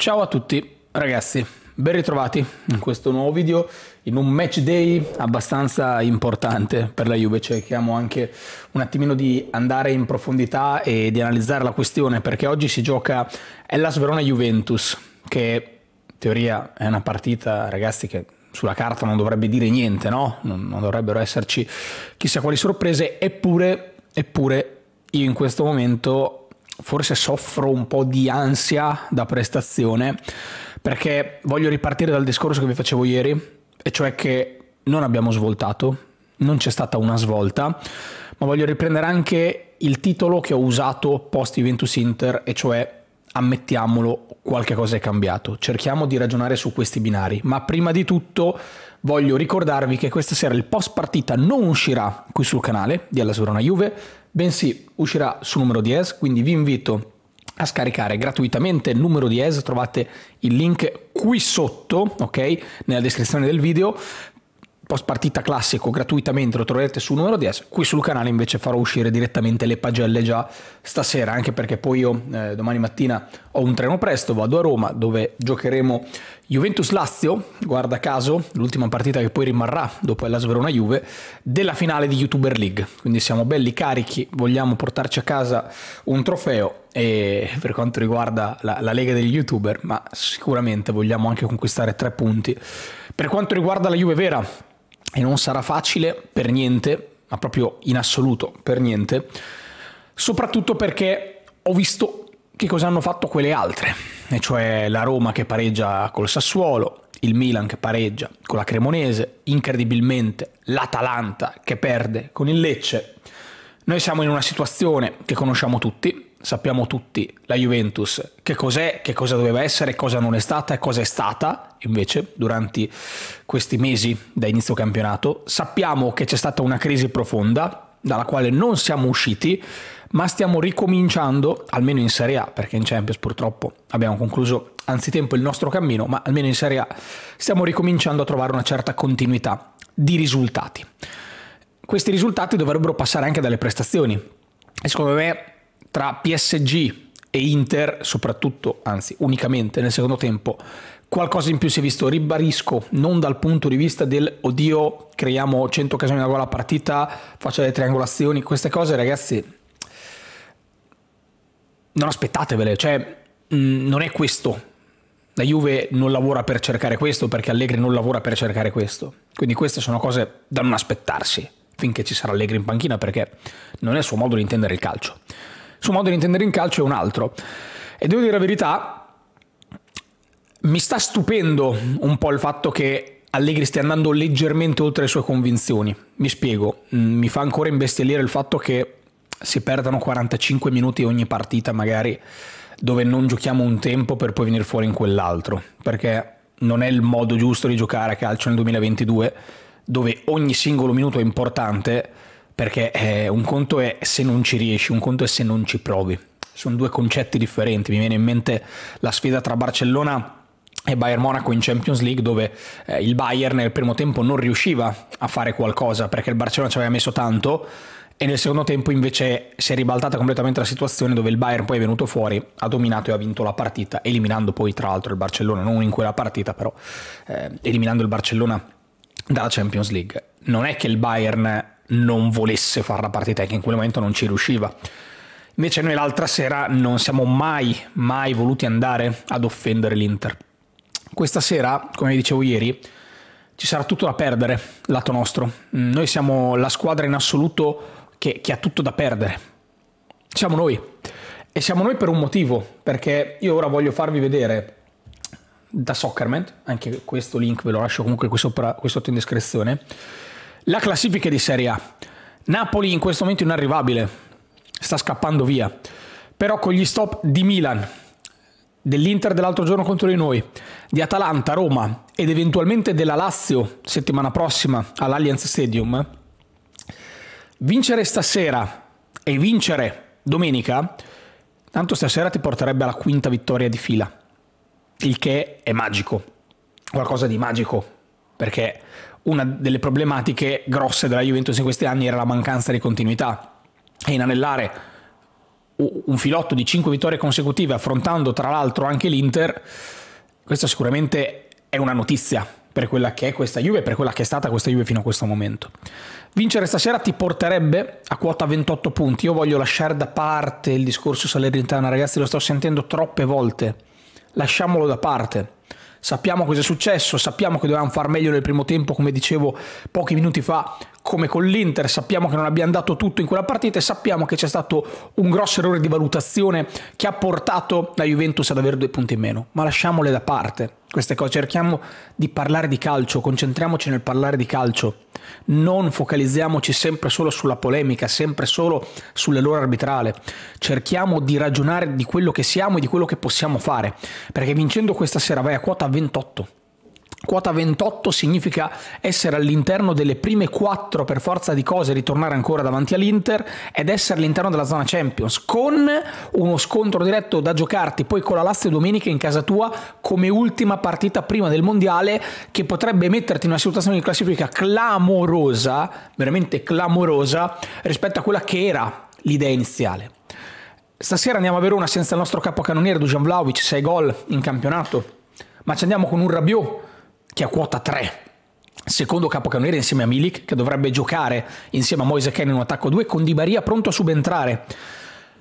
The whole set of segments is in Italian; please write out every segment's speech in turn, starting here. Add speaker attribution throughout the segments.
Speaker 1: Ciao a tutti ragazzi, ben ritrovati in questo nuovo video, in un match day abbastanza importante per la Juve, cerchiamo anche un attimino di andare in profondità e di analizzare la questione perché oggi si gioca Hellas Verona-Juventus che in teoria è una partita ragazzi che sulla carta non dovrebbe dire niente, no? Non, non dovrebbero esserci chissà quali sorprese, eppure, eppure io in questo momento forse soffro un po' di ansia da prestazione perché voglio ripartire dal discorso che vi facevo ieri, e cioè che non abbiamo svoltato, non c'è stata una svolta, ma voglio riprendere anche il titolo che ho usato post Juventus Inter, e cioè ammettiamolo, qualche cosa è cambiato. Cerchiamo di ragionare su questi binari, ma prima di tutto voglio ricordarvi che questa sera il post partita non uscirà qui sul canale di Alla Sorona Juve, bensì uscirà su numero dies, quindi vi invito a scaricare gratuitamente il numero di ES, trovate il link qui sotto, ok, nella descrizione del video, post partita classico gratuitamente lo troverete sul numero 10 qui sul canale invece farò uscire direttamente le pagelle già stasera anche perché poi io eh, domani mattina ho un treno presto vado a Roma dove giocheremo Juventus-Lazio guarda caso l'ultima partita che poi rimarrà dopo la Sverona-Juve della finale di YouTuber League quindi siamo belli carichi vogliamo portarci a casa un trofeo e per quanto riguarda la, la Lega degli YouTuber ma sicuramente vogliamo anche conquistare tre punti per quanto riguarda la Juve vera e non sarà facile per niente, ma proprio in assoluto per niente, soprattutto perché ho visto che cosa hanno fatto quelle altre, e cioè la Roma che pareggia col Sassuolo, il Milan che pareggia con la Cremonese, incredibilmente l'Atalanta che perde con il Lecce. Noi siamo in una situazione che conosciamo tutti, sappiamo tutti la Juventus, che cos'è, che cosa doveva essere, cosa non è stata e cosa è stata invece durante questi mesi da inizio campionato. Sappiamo che c'è stata una crisi profonda dalla quale non siamo usciti, ma stiamo ricominciando, almeno in Serie A, perché in Champions purtroppo abbiamo concluso anzitempo il nostro cammino, ma almeno in Serie A stiamo ricominciando a trovare una certa continuità di risultati. Questi risultati dovrebbero passare anche dalle prestazioni. E secondo me tra PSG e Inter, soprattutto, anzi unicamente nel secondo tempo, qualcosa in più si è visto, ribarisco, non dal punto di vista del oddio, creiamo 100 occasioni da gol a partita, faccio le triangolazioni, queste cose ragazzi non aspettatevele, cioè mh, non è questo. La Juve non lavora per cercare questo perché Allegri non lavora per cercare questo. Quindi queste sono cose da non aspettarsi finché ci sarà Allegri in panchina perché non è il suo modo di intendere il calcio il suo modo di intendere in calcio è un altro. E devo dire la verità, mi sta stupendo un po' il fatto che Allegri stia andando leggermente oltre le sue convinzioni. Mi spiego, mm, mi fa ancora imbestialire il fatto che si perdano 45 minuti ogni partita magari dove non giochiamo un tempo per poi venire fuori in quell'altro, perché non è il modo giusto di giocare a calcio nel 2022, dove ogni singolo minuto è importante perché eh, un conto è se non ci riesci, un conto è se non ci provi. Sono due concetti differenti. Mi viene in mente la sfida tra Barcellona e Bayern Monaco in Champions League dove eh, il Bayern nel primo tempo non riusciva a fare qualcosa perché il Barcellona ci aveva messo tanto e nel secondo tempo invece si è ribaltata completamente la situazione dove il Bayern poi è venuto fuori, ha dominato e ha vinto la partita, eliminando poi tra l'altro il Barcellona, non in quella partita però, eh, eliminando il Barcellona dalla Champions League. Non è che il Bayern non volesse fare la partita e che in quel momento non ci riusciva. Invece noi l'altra sera non siamo mai, mai voluti andare ad offendere l'Inter. Questa sera, come dicevo ieri, ci sarà tutto da perdere, lato nostro. Noi siamo la squadra in assoluto che, che ha tutto da perdere. Siamo noi. E siamo noi per un motivo, perché io ora voglio farvi vedere da Soccerman, anche questo link ve lo lascio comunque qui sotto in descrizione, la classifica di Serie A. Napoli in questo momento è inarrivabile, sta scappando via, però con gli stop di Milan, dell'Inter dell'altro giorno contro di noi, di Atalanta, Roma ed eventualmente della Lazio settimana prossima all'Allianz Stadium, vincere stasera e vincere domenica, tanto stasera ti porterebbe alla quinta vittoria di fila, il che è magico, qualcosa di magico, perché una delle problematiche grosse della Juventus in questi anni era la mancanza di continuità e inanellare un filotto di 5 vittorie consecutive affrontando tra l'altro anche l'Inter, questa sicuramente è una notizia per quella che è questa Juve, per quella che è stata questa Juve fino a questo momento. Vincere stasera ti porterebbe a quota 28 punti. Io voglio lasciare da parte il discorso Salernitana, ragazzi, lo sto sentendo troppe volte. Lasciamolo da parte sappiamo cosa è successo, sappiamo che dovevamo far meglio nel primo tempo, come dicevo pochi minuti fa come con l'Inter sappiamo che non abbiamo dato tutto in quella partita e sappiamo che c'è stato un grosso errore di valutazione che ha portato la Juventus ad avere due punti in meno, ma lasciamole da parte queste cose, cerchiamo di parlare di calcio, concentriamoci nel parlare di calcio, non focalizziamoci sempre solo sulla polemica, sempre solo sull'errore arbitrale, cerchiamo di ragionare di quello che siamo e di quello che possiamo fare, perché vincendo questa sera vai a quota 28 Quota 28 significa essere all'interno delle prime 4 per forza di cose, ritornare ancora davanti all'Inter ed essere all'interno della zona Champions con uno scontro diretto da giocarti poi con la Lazio domenica in casa tua come ultima partita prima del mondiale che potrebbe metterti in una situazione di classifica clamorosa, veramente clamorosa rispetto a quella che era l'idea iniziale. Stasera andiamo a Verona senza il nostro capocannoniere Dujan Vlaovic, 6 gol in campionato, ma ci andiamo con un Rabiot che è quota 3 secondo capocannoniere insieme a Milik, che dovrebbe giocare insieme a Moise Ken in un attacco 2, con Di Maria pronto a subentrare.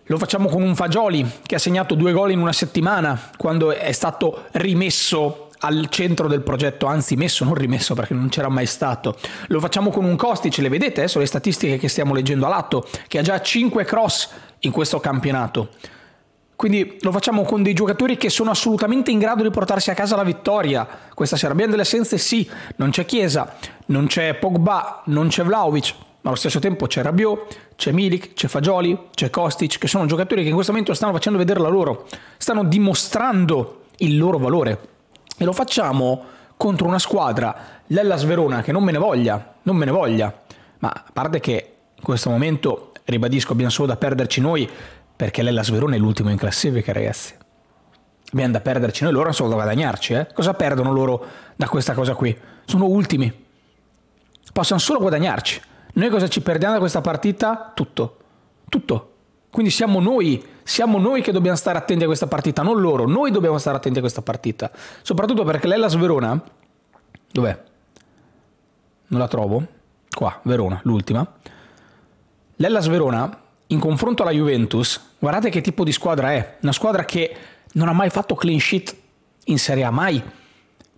Speaker 1: Lo facciamo con un Fagioli che ha segnato due gol in una settimana quando è stato rimesso al centro del progetto, anzi messo, non rimesso perché non c'era mai stato. Lo facciamo con un Costi, ce le vedete adesso eh, le statistiche che stiamo leggendo a lato, che ha già 5 cross in questo campionato. Quindi lo facciamo con dei giocatori che sono assolutamente in grado di portarsi a casa la vittoria. Questa sera abbiamo delle assenze, sì, non c'è Chiesa, non c'è Pogba, non c'è Vlaovic, ma allo stesso tempo c'è Rabiot, c'è Milik, c'è Fagioli, c'è Kostic, che sono giocatori che in questo momento stanno facendo vedere la loro, stanno dimostrando il loro valore. E lo facciamo contro una squadra, l'Ellas Verona, che non me ne voglia, non me ne voglia, ma a parte che in questo momento, ribadisco, abbiamo solo da perderci noi, perché l'Ellas Verona è l'ultimo in classifica, ragazzi. Abbiamo da perderci noi, loro solo da guadagnarci. Eh? Cosa perdono loro da questa cosa qui? Sono ultimi. Possono solo guadagnarci. Noi cosa ci perdiamo da questa partita? Tutto. Tutto. Quindi siamo noi, siamo noi che dobbiamo stare attenti a questa partita, non loro. Noi dobbiamo stare attenti a questa partita. Soprattutto perché l'Ellas Verona... Dov'è? Non la trovo. Qua, Verona, l'ultima. L'Ellas Verona, in confronto alla Juventus, Guardate che tipo di squadra è. Una squadra che non ha mai fatto clean sheet in Serie A, mai.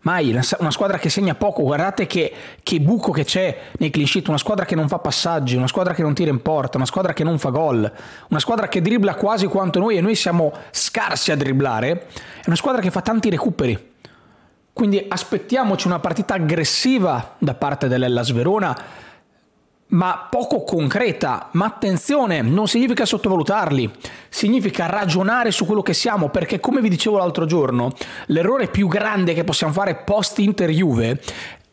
Speaker 1: Mai, una squadra che segna poco, guardate che, che buco che c'è nei clean sheet, una squadra che non fa passaggi, una squadra che non tira in porta, una squadra che non fa gol, una squadra che dribbla quasi quanto noi e noi siamo scarsi a dribblare, è una squadra che fa tanti recuperi. Quindi aspettiamoci una partita aggressiva da parte dell'Ellas Verona, ma poco concreta. Ma attenzione, non significa sottovalutarli, significa ragionare su quello che siamo, perché come vi dicevo l'altro giorno, l'errore più grande che possiamo fare post Inter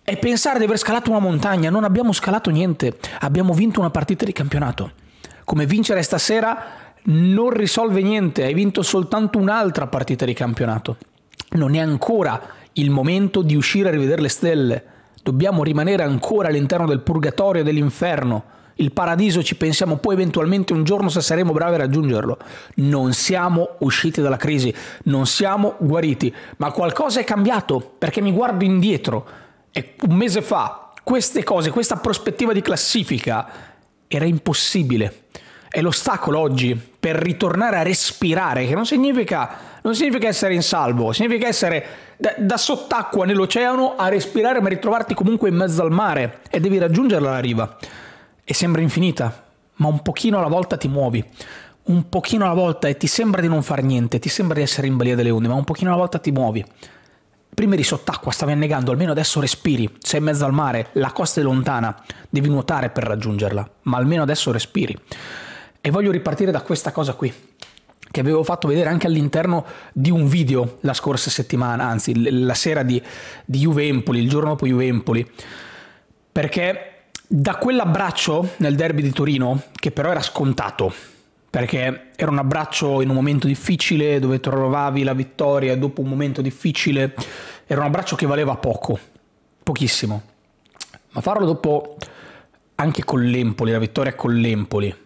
Speaker 1: è pensare di aver scalato una montagna. Non abbiamo scalato niente, abbiamo vinto una partita di campionato. Come vincere stasera non risolve niente, hai vinto soltanto un'altra partita di campionato. Non è ancora il momento di uscire a rivedere le stelle Dobbiamo rimanere ancora all'interno del purgatorio e dell'inferno. Il paradiso ci pensiamo poi eventualmente un giorno se saremo bravi a raggiungerlo. Non siamo usciti dalla crisi, non siamo guariti, ma qualcosa è cambiato perché mi guardo indietro e un mese fa queste cose, questa prospettiva di classifica era impossibile è l'ostacolo oggi per ritornare a respirare, che non significa non significa essere in salvo, significa essere da, da sott'acqua nell'oceano a respirare ma ritrovarti comunque in mezzo al mare e devi raggiungerla la riva. E sembra infinita, ma un pochino alla volta ti muovi, un pochino alla volta e ti sembra di non far niente, ti sembra di essere in balia delle onde, ma un pochino alla volta ti muovi. Prima eri sott'acqua, stavi annegando, almeno adesso respiri, sei in mezzo al mare, la costa è lontana, devi nuotare per raggiungerla, ma almeno adesso respiri. E voglio ripartire da questa cosa qui che avevo fatto vedere anche all'interno di un video la scorsa settimana, anzi la sera di, di Juvempoli, il giorno dopo Juvempoli, perché da quell'abbraccio nel derby di Torino, che però era scontato, perché era un abbraccio in un momento difficile dove trovavi la vittoria dopo un momento difficile, era un abbraccio che valeva poco, pochissimo, ma farlo dopo anche con l'Empoli, la vittoria con l'Empoli,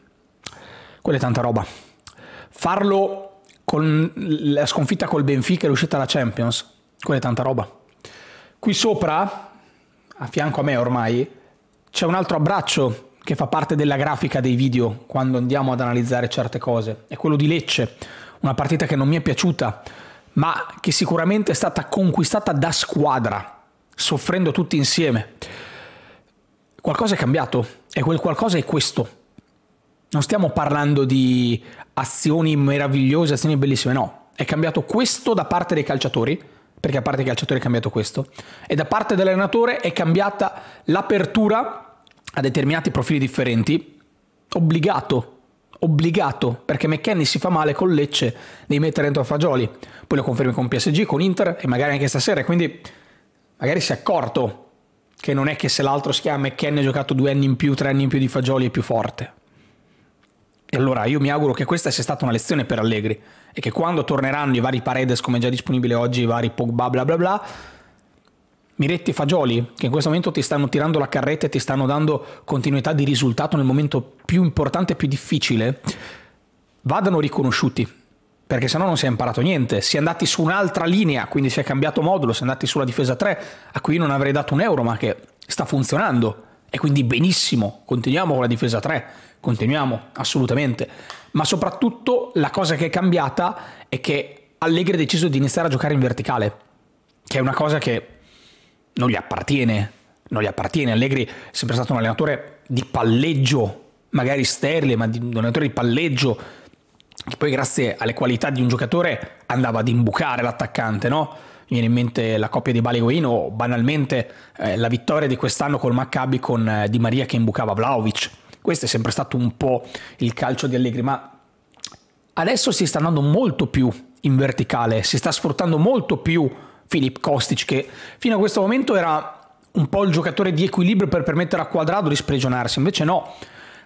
Speaker 1: quella è tanta roba. Farlo con la sconfitta col Benfica e l'uscita alla Champions, quella è tanta roba. Qui sopra, a fianco a me ormai, c'è un altro abbraccio che fa parte della grafica dei video quando andiamo ad analizzare certe cose. È quello di Lecce, una partita che non mi è piaciuta, ma che sicuramente è stata conquistata da squadra, soffrendo tutti insieme. Qualcosa è cambiato e quel qualcosa è questo non stiamo parlando di azioni meravigliose, azioni bellissime, no. È cambiato questo da parte dei calciatori, perché a parte i calciatori è cambiato questo, e da parte dell'allenatore è cambiata l'apertura a determinati profili differenti, obbligato, obbligato, perché McKenny si fa male con Lecce, devi mettere dentro Fagioli, poi lo confermi con PSG, con Inter e magari anche stasera, quindi magari si è accorto che non è che se l'altro si chiama McKenny ha giocato due anni in più, tre anni in più di Fagioli è più forte, e allora io mi auguro che questa sia stata una lezione per Allegri e che quando torneranno i vari Paredes, come già disponibile oggi, i vari Pogba, bla bla bla, Miretti e Fagioli, che in questo momento ti stanno tirando la carretta e ti stanno dando continuità di risultato nel momento più importante e più difficile, vadano riconosciuti. Perché se no non si è imparato niente. Si è andati su un'altra linea, quindi si è cambiato modulo, si è andati sulla difesa 3, a cui io non avrei dato un euro, ma che sta funzionando. E quindi benissimo, continuiamo con la difesa 3, continuiamo assolutamente. Ma soprattutto la cosa che è cambiata è che Allegri ha deciso di iniziare a giocare in verticale, che è una cosa che non gli appartiene. Non gli appartiene. Allegri è sempre stato un allenatore di palleggio, magari sterile, ma di, un allenatore di palleggio che poi grazie alle qualità di un giocatore andava ad imbucare l'attaccante, no? Mi viene in mente la coppia di Balegoin o banalmente eh, la vittoria di quest'anno col Maccabi con eh, Di Maria che imbucava Vlaovic. Questo è sempre stato un po' il calcio di Allegri, ma adesso si sta andando molto più in verticale, si sta sfruttando molto più Filip Kostic che fino a questo momento era un po' il giocatore di equilibrio per permettere a Quadrado di sprigionarsi, invece no,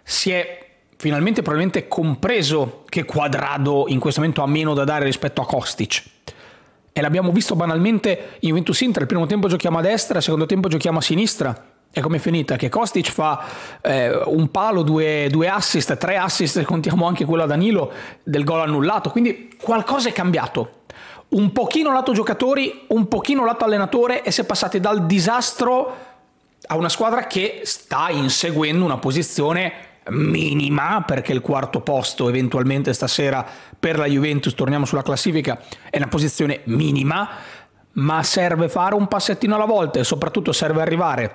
Speaker 1: si è finalmente probabilmente compreso che Quadrado in questo momento ha meno da dare rispetto a Kostic. E l'abbiamo visto banalmente in Juventus Inter, il primo tempo giochiamo a destra, il secondo tempo giochiamo a sinistra. E come è finita? Che Kostic fa eh, un palo, due, due assist, tre assist, contiamo anche quello a Danilo del gol annullato. Quindi qualcosa è cambiato un pochino lato giocatori, un pochino lato allenatore e si è passati dal disastro a una squadra che sta inseguendo una posizione minima perché il quarto posto eventualmente stasera per la Juventus, torniamo sulla classifica, è una posizione minima, ma serve fare un passettino alla volta e soprattutto serve arrivare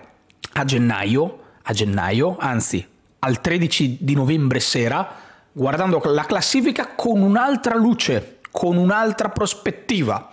Speaker 1: a gennaio, a gennaio, anzi al 13 di novembre sera, guardando la classifica con un'altra luce, con un'altra prospettiva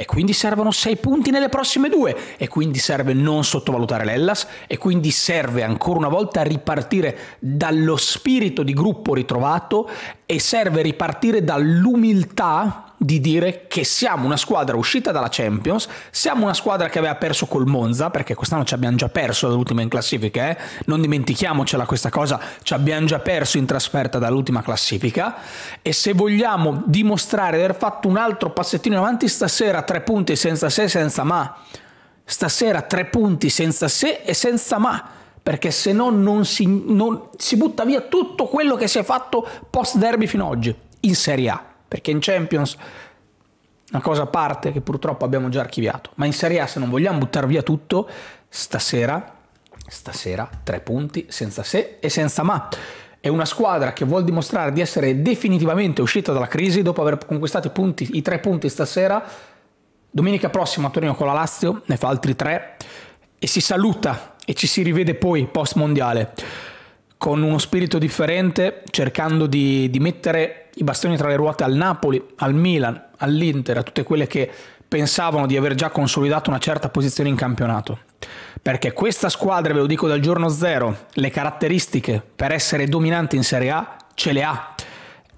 Speaker 1: e quindi servono 6 punti nelle prossime due e quindi serve non sottovalutare l'Ellas e quindi serve ancora una volta ripartire dallo spirito di gruppo ritrovato e serve ripartire dall'umiltà di dire che siamo una squadra uscita dalla Champions, siamo una squadra che aveva perso col Monza, perché quest'anno ci abbiamo già perso dall'ultima in classifica, eh? non dimentichiamocela questa cosa, ci abbiamo già perso in trasferta dall'ultima classifica e se vogliamo dimostrare di aver fatto un altro passettino in avanti stasera, tre punti senza se e senza ma, stasera tre punti senza se e senza ma, perché se no non si, non, si butta via tutto quello che si è fatto post derby fino ad oggi in Serie A perché in Champions una cosa a parte che purtroppo abbiamo già archiviato, ma in Serie A se non vogliamo buttare via tutto, stasera, stasera tre punti senza se e senza ma. È una squadra che vuol dimostrare di essere definitivamente uscita dalla crisi dopo aver conquistato i, punti, i tre punti stasera. Domenica prossima a Torino con la Lazio, ne fa altri tre e si saluta e ci si rivede poi post mondiale con uno spirito differente cercando di, di mettere i bastoni tra le ruote al Napoli, al Milan, all'Inter, a tutte quelle che pensavano di aver già consolidato una certa posizione in campionato. Perché questa squadra, ve lo dico dal giorno zero, le caratteristiche per essere dominante in Serie A ce le ha.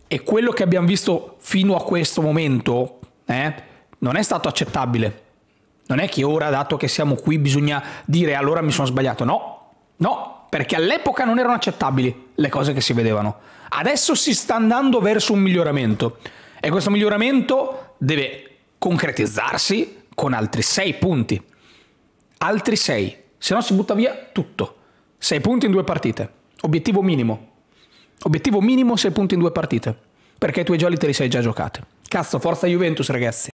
Speaker 1: E quello che abbiamo visto fino a questo momento eh, non è stato accettabile. Non è che ora, dato che siamo qui, bisogna dire allora mi sono sbagliato. No, no, perché all'epoca non erano accettabili le cose che si vedevano. Adesso si sta andando verso un miglioramento e questo miglioramento deve concretizzarsi con altri 6 punti. Altri 6, se no si butta via tutto. 6 punti in due partite. Obiettivo minimo. Obiettivo minimo 6 punti in due partite. Perché i tuoi Jolly te li sei già giocati. Cazzo, forza Juventus ragazzi.